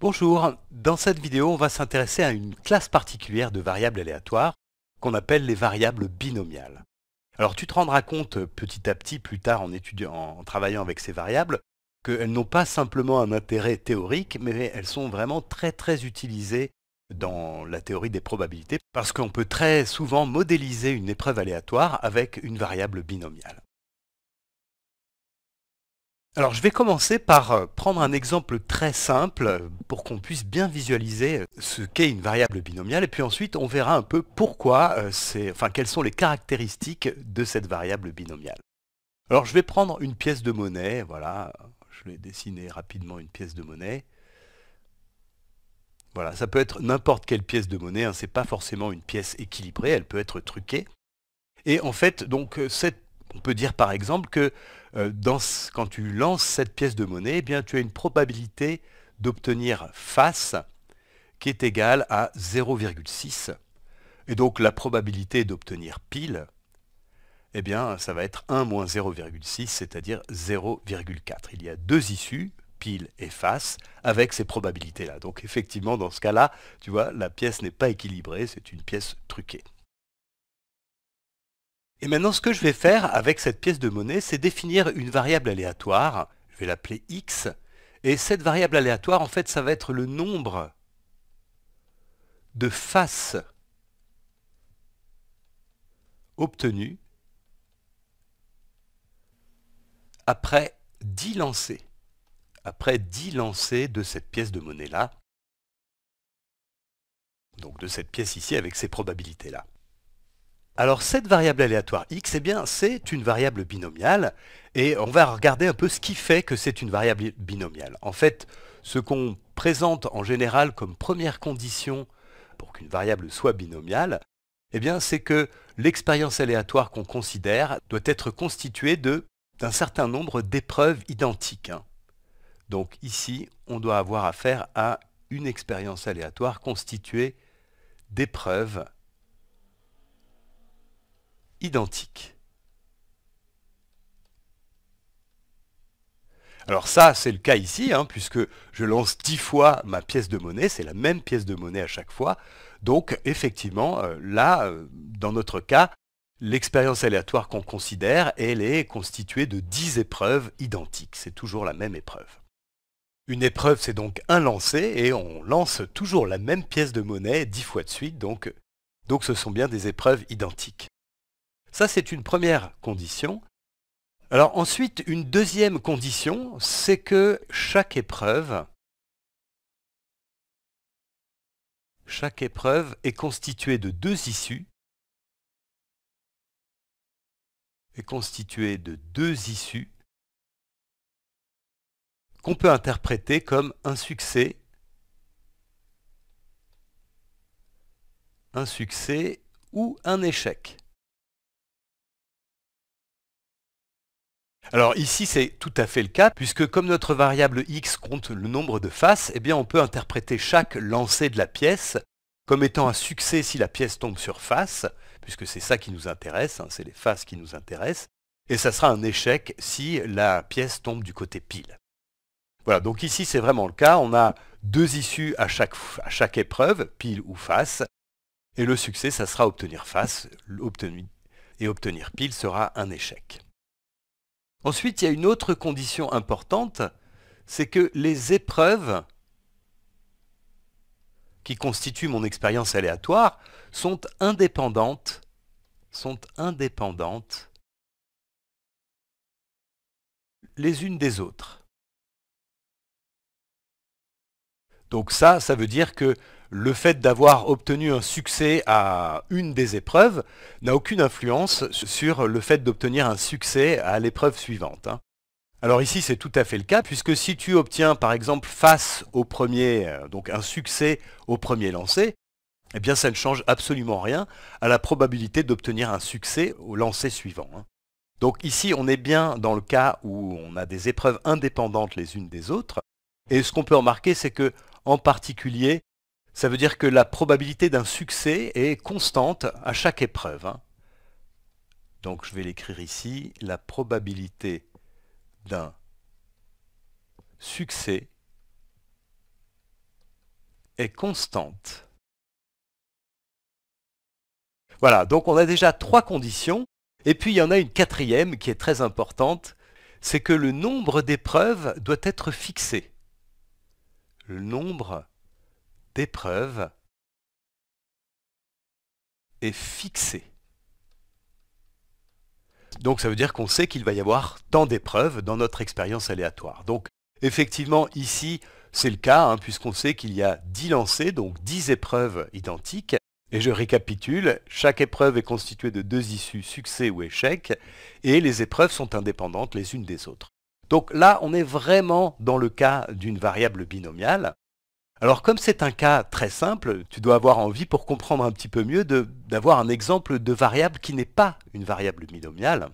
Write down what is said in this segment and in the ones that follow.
Bonjour, dans cette vidéo on va s'intéresser à une classe particulière de variables aléatoires qu'on appelle les variables binomiales. Alors tu te rendras compte petit à petit plus tard en, étudiant, en travaillant avec ces variables qu'elles n'ont pas simplement un intérêt théorique mais elles sont vraiment très très utilisées dans la théorie des probabilités parce qu'on peut très souvent modéliser une épreuve aléatoire avec une variable binomiale. Alors je vais commencer par euh, prendre un exemple très simple euh, pour qu'on puisse bien visualiser euh, ce qu'est une variable binomiale et puis ensuite on verra un peu pourquoi enfin quelles sont les caractéristiques de cette variable binomiale. Alors je vais prendre une pièce de monnaie, voilà, je vais dessiner rapidement une pièce de monnaie. Voilà, ça peut être n'importe quelle pièce de monnaie, hein, c'est pas forcément une pièce équilibrée, elle peut être truquée. Et en fait, donc cette on peut dire par exemple que euh, quand tu lances cette pièce de monnaie, eh bien, tu as une probabilité d'obtenir face qui est égale à 0,6. Et donc la probabilité d'obtenir pile, eh bien, ça va être 1 moins 0,6, c'est-à-dire 0,4. Il y a deux issues, pile et face, avec ces probabilités-là. Donc effectivement, dans ce cas-là, tu vois, la pièce n'est pas équilibrée, c'est une pièce truquée. Et maintenant, ce que je vais faire avec cette pièce de monnaie, c'est définir une variable aléatoire. Je vais l'appeler x. Et cette variable aléatoire, en fait, ça va être le nombre de faces obtenues après 10 lancers. Après 10 lancers de cette pièce de monnaie-là. Donc de cette pièce ici avec ces probabilités-là. Alors cette variable aléatoire x, eh bien c'est une variable binomiale et on va regarder un peu ce qui fait que c'est une variable binomiale. En fait, ce qu'on présente en général comme première condition pour qu'une variable soit binomiale, eh bien c'est que l'expérience aléatoire qu'on considère doit être constituée de d'un certain nombre d'épreuves identiques. Hein. Donc ici, on doit avoir affaire à une expérience aléatoire constituée d'épreuves identique. Alors ça, c'est le cas ici, hein, puisque je lance 10 fois ma pièce de monnaie, c'est la même pièce de monnaie à chaque fois. Donc effectivement, euh, là, euh, dans notre cas, l'expérience aléatoire qu'on considère, elle est constituée de 10 épreuves identiques. C'est toujours la même épreuve. Une épreuve, c'est donc un lancer, et on lance toujours la même pièce de monnaie 10 fois de suite, donc, donc ce sont bien des épreuves identiques. Ça, c'est une première condition. Alors ensuite, une deuxième condition, c'est que chaque épreuve, chaque épreuve est constituée de deux issues, est constituée de deux issues qu'on peut interpréter comme un succès, un succès ou un échec. Alors ici c'est tout à fait le cas, puisque comme notre variable x compte le nombre de faces, eh bien on peut interpréter chaque lancer de la pièce comme étant un succès si la pièce tombe sur face, puisque c'est ça qui nous intéresse, hein, c'est les faces qui nous intéressent, et ça sera un échec si la pièce tombe du côté pile. Voilà, donc ici c'est vraiment le cas, on a deux issues à chaque, épreuve, pile ou face, et le succès ça sera obtenir face, et obtenir pile sera un échec. Ensuite, il y a une autre condition importante, c'est que les épreuves qui constituent mon expérience aléatoire sont indépendantes, sont indépendantes les unes des autres. Donc ça, ça veut dire que le fait d'avoir obtenu un succès à une des épreuves n'a aucune influence sur le fait d'obtenir un succès à l'épreuve suivante. Hein. Alors ici c'est tout à fait le cas, puisque si tu obtiens par exemple face au premier, euh, donc un succès au premier lancé, eh bien ça ne change absolument rien à la probabilité d'obtenir un succès au lancer suivant. Hein. Donc ici on est bien dans le cas où on a des épreuves indépendantes les unes des autres, et ce qu'on peut remarquer c'est que en particulier ça veut dire que la probabilité d'un succès est constante à chaque épreuve. Hein. Donc je vais l'écrire ici, la probabilité d'un succès est constante. Voilà, donc on a déjà trois conditions, et puis il y en a une quatrième qui est très importante, c'est que le nombre d'épreuves doit être fixé. Le nombre d'épreuves est fixée. Donc ça veut dire qu'on sait qu'il va y avoir tant d'épreuves dans notre expérience aléatoire. Donc effectivement ici c'est le cas hein, puisqu'on sait qu'il y a 10 lancés donc 10 épreuves identiques. Et je récapitule, chaque épreuve est constituée de deux issues, succès ou échec, et les épreuves sont indépendantes les unes des autres. Donc là on est vraiment dans le cas d'une variable binomiale. Alors comme c'est un cas très simple, tu dois avoir envie pour comprendre un petit peu mieux d'avoir un exemple de variable qui n'est pas une variable binomiale.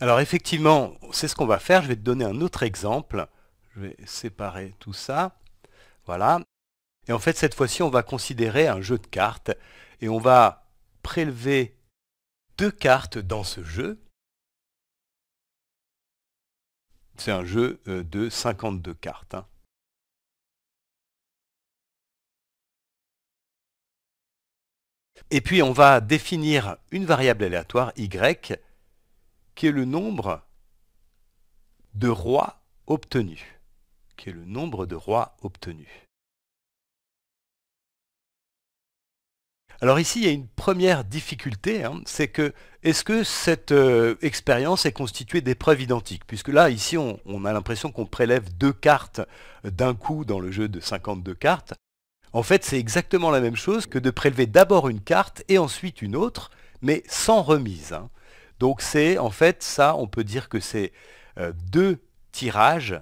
Alors effectivement, c'est ce qu'on va faire. Je vais te donner un autre exemple. Je vais séparer tout ça. Voilà. Et en fait, cette fois-ci, on va considérer un jeu de cartes et on va prélever deux cartes dans ce jeu. C'est un jeu euh, de 52 cartes. Hein. Et puis on va définir une variable aléatoire, y, qui est le nombre de rois obtenus. Qui est le nombre de rois obtenus. Alors ici, il y a une première difficulté, hein. c'est que est-ce que cette euh, expérience est constituée d'épreuves identiques Puisque là, ici, on, on a l'impression qu'on prélève deux cartes euh, d'un coup dans le jeu de 52 cartes. En fait, c'est exactement la même chose que de prélever d'abord une carte et ensuite une autre, mais sans remise. Hein. Donc c'est, en fait, ça, on peut dire que c'est euh, deux tirages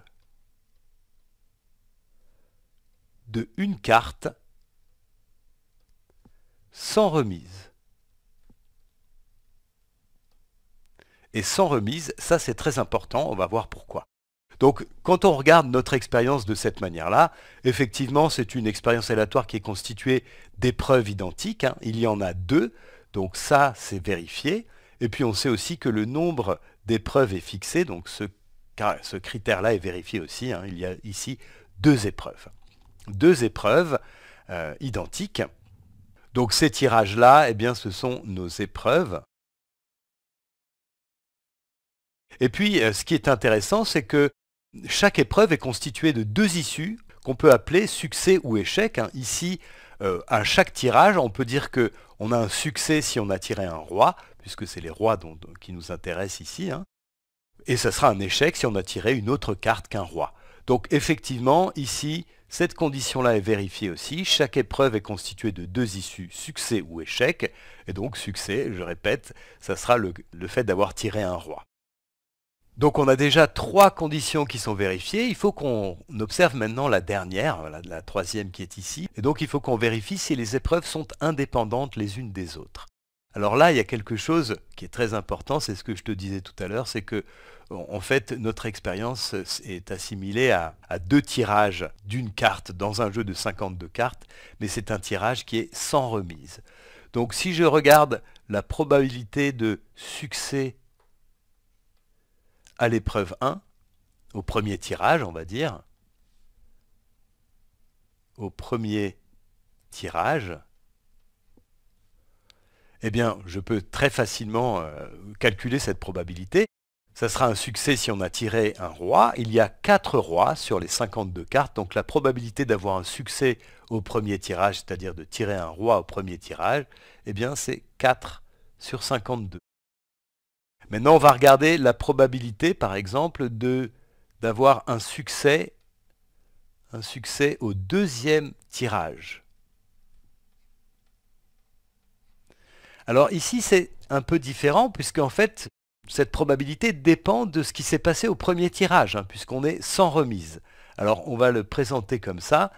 de une carte sans remise. Et sans remise, ça c'est très important, on va voir pourquoi. Donc quand on regarde notre expérience de cette manière-là, effectivement c'est une expérience aléatoire qui est constituée d'épreuves identiques. Hein. Il y en a deux, donc ça c'est vérifié. Et puis on sait aussi que le nombre d'épreuves est fixé, donc ce, critère-là est vérifié aussi. Hein. Il y a ici deux épreuves. Deux épreuves euh, identiques. Donc ces tirages-là, eh bien, ce sont nos épreuves. Et puis, euh, ce qui est intéressant, c'est que chaque épreuve est constituée de deux issues qu'on peut appeler succès ou échec. Hein. Ici, euh, à chaque tirage, on peut dire que on a un succès si on a tiré un roi, puisque c'est les rois qui nous intéressent ici. Hein. Et ça sera un échec si on a tiré une autre carte qu'un roi. Donc effectivement, ici, cette condition-là est vérifiée aussi. Chaque épreuve est constituée de deux issues, succès ou échec. Et donc succès, je répète, ça sera le fait d'avoir tiré un roi. Donc on a déjà trois conditions qui sont vérifiées. Il faut qu'on observe maintenant la dernière, la, troisième qui est ici. Et donc il faut qu'on vérifie si les épreuves sont indépendantes les unes des autres. Alors là, il y a quelque chose qui est très important, c'est ce que je te disais tout à l'heure, c'est que en fait notre expérience est assimilée à deux tirages d'une carte dans un jeu de 52 cartes, mais c'est un tirage qui est sans remise. Donc si je regarde la probabilité de succès à l'épreuve 1, au premier tirage, on va dire, au premier tirage, eh bien, je peux très facilement euh, calculer cette probabilité. Ça sera un succès si on a tiré un roi. Il y a 4 rois sur les 52 cartes, donc la probabilité d'avoir un succès au premier tirage, c'est-à-dire de tirer un roi au premier tirage, eh bien c'est 4 sur 52. Maintenant, on va regarder la probabilité, par exemple, d'avoir un succès, un succès au deuxième tirage. Alors ici, c'est un peu différent, en fait, cette probabilité dépend de ce qui s'est passé au premier tirage, hein, puisqu'on est sans remise. Alors on va le présenter comme ça.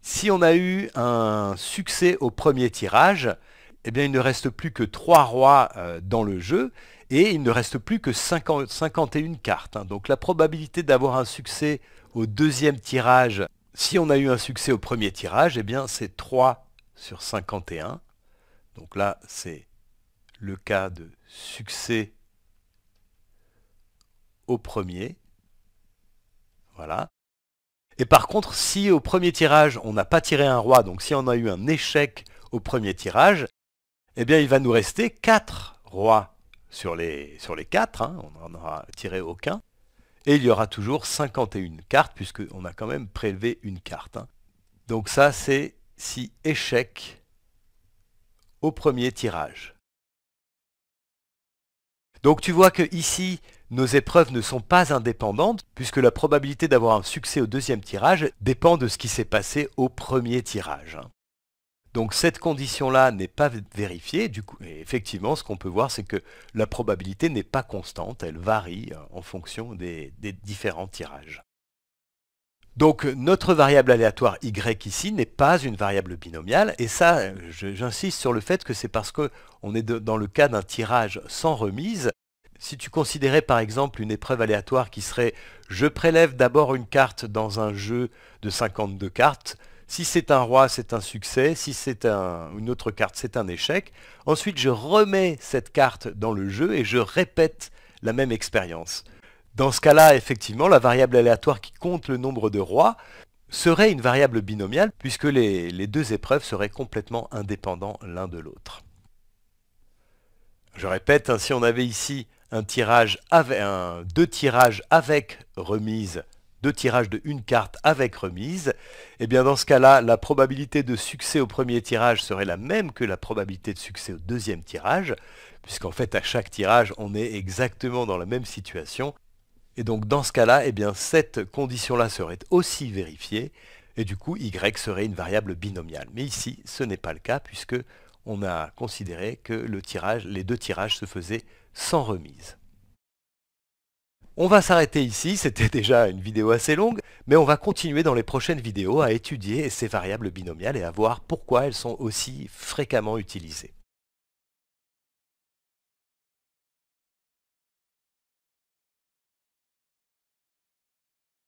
Si on a eu un succès au premier tirage, eh bien il ne reste plus que trois rois euh, dans le jeu, et il ne reste plus que 51 cartes. Hein. Donc la probabilité d'avoir un succès au deuxième tirage, si on a eu un succès au premier tirage, eh bien c'est 3 sur 51. Donc là, c'est le cas de succès au premier. Voilà. Et par contre, si au premier tirage, on n'a pas tiré un roi, donc si on a eu un échec au premier tirage, eh bien il va nous rester 4 rois sur les, 4, hein, on n'en aura tiré aucun. Et il y aura toujours 51 cartes, puisqu'on a quand même prélevé une carte. Hein. Donc ça, c'est si échec au premier tirage. Donc tu vois que ici, nos épreuves ne sont pas indépendantes, puisque la probabilité d'avoir un succès au deuxième tirage dépend de ce qui s'est passé au premier tirage. Hein. Donc cette condition-là n'est pas vérifiée. Du coup, et effectivement, ce qu'on peut voir, c'est que la probabilité n'est pas constante, elle varie euh, en fonction des, différents tirages. Donc notre variable aléatoire y ici n'est pas une variable binomiale, et ça, j'insiste sur le fait que c'est parce qu'on est dans le cas d'un tirage sans remise. Si tu considérais par exemple une épreuve aléatoire qui serait je prélève d'abord une carte dans un jeu de 52 cartes, si c'est un roi, c'est un succès. Si c'est une autre carte, c'est un échec. Ensuite, je remets cette carte dans le jeu et je répète la même expérience. Dans ce cas-là, effectivement, la variable aléatoire qui compte le nombre de rois serait une variable binomiale puisque les, deux épreuves seraient complètement indépendants l'un de l'autre. Je répète, hein, si on avait ici un tirage avec, deux tirages avec remise deux tirages de une carte avec remise, et eh bien dans ce cas-là, la probabilité de succès au premier tirage serait la même que la probabilité de succès au deuxième tirage, puisqu'en fait à chaque tirage, on est exactement dans la même situation. Et donc dans ce cas-là, eh bien cette condition-là serait aussi vérifiée, et du coup y serait une variable binomiale. Mais ici, ce n'est pas le cas, puisque on a considéré que le tirage, les deux tirages se faisaient sans remise. On va s'arrêter ici, c'était déjà une vidéo assez longue, mais on va continuer dans les prochaines vidéos à étudier ces variables binomiales et à voir pourquoi elles sont aussi fréquemment utilisées.